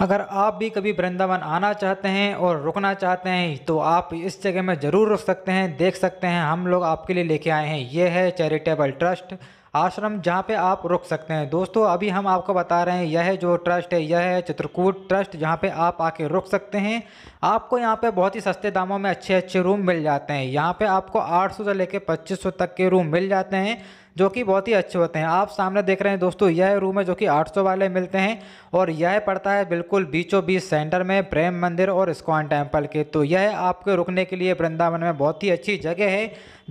अगर आप भी कभी वृंदावन आना चाहते हैं और रुकना चाहते हैं तो आप इस जगह में ज़रूर रुक सकते हैं देख सकते हैं हम लोग आपके लिए लेके आए हैं ये है चैरिटेबल ट्रस्ट आश्रम जहाँ पे आप रुक सकते हैं दोस्तों अभी हम आपको बता रहे हैं यह जो ट्रस्ट है यह है चित्रकूट ट्रस्ट जहाँ पे आप आके रुक सकते हैं आपको यहाँ पे बहुत ही सस्ते दामों में अच्छे अच्छे रूम मिल जाते हैं यहाँ पे आपको 800 से लेकर 2500 तक के रूम मिल जाते हैं जो कि बहुत ही अच्छे होते हैं आप सामने देख रहे हैं दोस्तों यह रूम है जो कि 800 वाले मिलते हैं और यह पड़ता है बिल्कुल बीचों बीच सेंटर में प्रेम मंदिर और इस्कॉन टेम्पल के तो यह आपके रुकने के लिए वृंदावन में बहुत ही अच्छी जगह है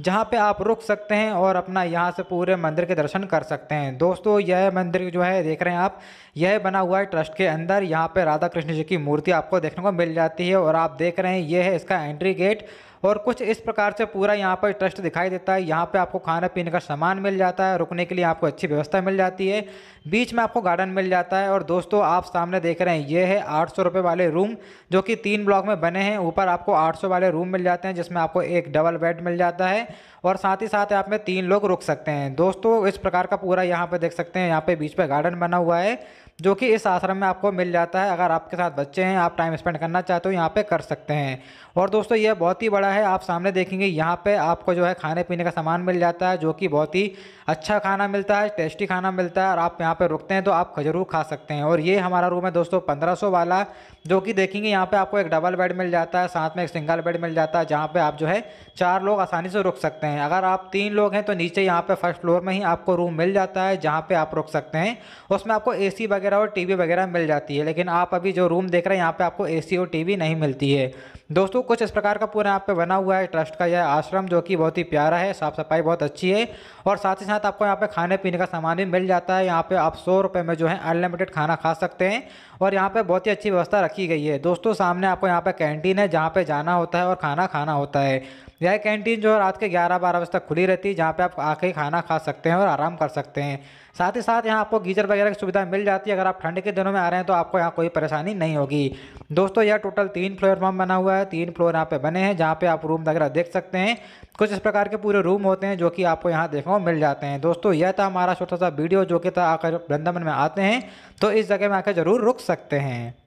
जहाँ पे आप रुक सकते हैं और अपना यहाँ से पूरे मंदिर के दर्शन कर सकते हैं दोस्तों यह मंदिर जो है देख रहे हैं आप यह बना हुआ है ट्रस्ट के अंदर यहाँ पर राधा कृष्ण जी की मूर्ति आपको देखने को मिल जाती है और आप देख रहे हैं यह है इसका एंट्री गेट और कुछ इस प्रकार से पूरा यहाँ पर ट्रस्ट दिखाई देता है यहाँ पर आपको खाने पीने का सामान मिल जाता है रुकने के लिए आपको अच्छी व्यवस्था मिल जाती है बीच में आपको गार्डन मिल जाता है और दोस्तों आप सामने देख रहे हैं ये है आठ सौ वाले रूम जो कि तीन ब्लॉक में बने हैं ऊपर आपको आठ वाले रूम मिल जाते हैं जिसमें आपको एक डबल बेड मिल जाता है और साथ ही साथ आप में तीन लोग रुक सकते हैं दोस्तों इस प्रकार का पूरा यहाँ पर देख सकते हैं यहाँ पर बीच पे गार्डन बना हुआ है जो कि इस आश्रम में आपको मिल जाता है अगर आपके साथ बच्चे हैं आप टाइम स्पेंड करना चाहते हो यहाँ पर कर सकते हैं और दोस्तों यह बहुत ही बड़ा बड़ा है आप सामने देखेंगे यहाँ पे आपको जो है खाने पीने का सामान मिल जाता है जो कि बहुत ही अच्छा खाना मिलता है टेस्टी खाना मिलता है और आप यहाँ पे रुकते हैं तो आप जरूर खा सकते हैं और ये हमारा रूम है दोस्तों पंद्रह वाला जो कि देखेंगे यहाँ पर आपको एक डबल बेड मिल जाता है साथ में एक सिंगल बेड मिल जाता है जहाँ पर आप जो है चार लोग आसानी से रुक सकते हैं अगर आप तीन लोग हैं तो नीचे यहाँ पर फर्स्ट फ्लोर में ही आपको रूम मिल जाता है जहाँ पर आप रुक सकते हैं उसमें आपको ए वगैरह और टी वगैरह मिल जाती है लेकिन आप अभी जो रूम देख रहे हैं यहाँ पर आपको ए और टी नहीं मिलती है दोस्तों कुछ इस प्रकार का पूरा यहाँ पे बना हुआ है ट्रस्ट का यह आश्रम जो कि बहुत ही प्यारा है साफ़ सफाई बहुत अच्छी है और साथ ही साथ आपको यहाँ पे खाने पीने का सामान भी मिल जाता है यहाँ पे आप सौ रुपये में जो है अनलिमिटेड खाना खा सकते हैं और यहाँ पे बहुत ही अच्छी व्यवस्था रखी गई है दोस्तों सामने आपको यहाँ पे कैंटीन है जहाँ पे जाना होता है और खाना खाना होता है यह कैंटीन जो है रात के ग्यारह बारह बजे तक खुली रहती है जहाँ पे आप आके खाना खा सकते हैं और आराम कर सकते हैं साथ ही साथ यहाँ आपको गीजर वगैरह की सुविधा मिल जाती है अगर आप ठंड के दिनों में आ रहे हैं तो आपको यहाँ कोई परेशानी नहीं होगी दोस्तों यह टोटल तीन फ्लोर फॉर्म बना हुआ है है तीन फ्लोर यहाँ पे बने हैं जहाँ पे आप रूम वगैरह देख सकते हैं कुछ इस प्रकार के पूरे रूम होते हैं जो कि आपको यहाँ देखने को मिल जाते हैं दोस्तों यह था हमारा छोटा सा वीडियो जो कि था आकर वृंदावन में आते हैं तो इस जगह में आकर ज़रूर रुक सकते हैं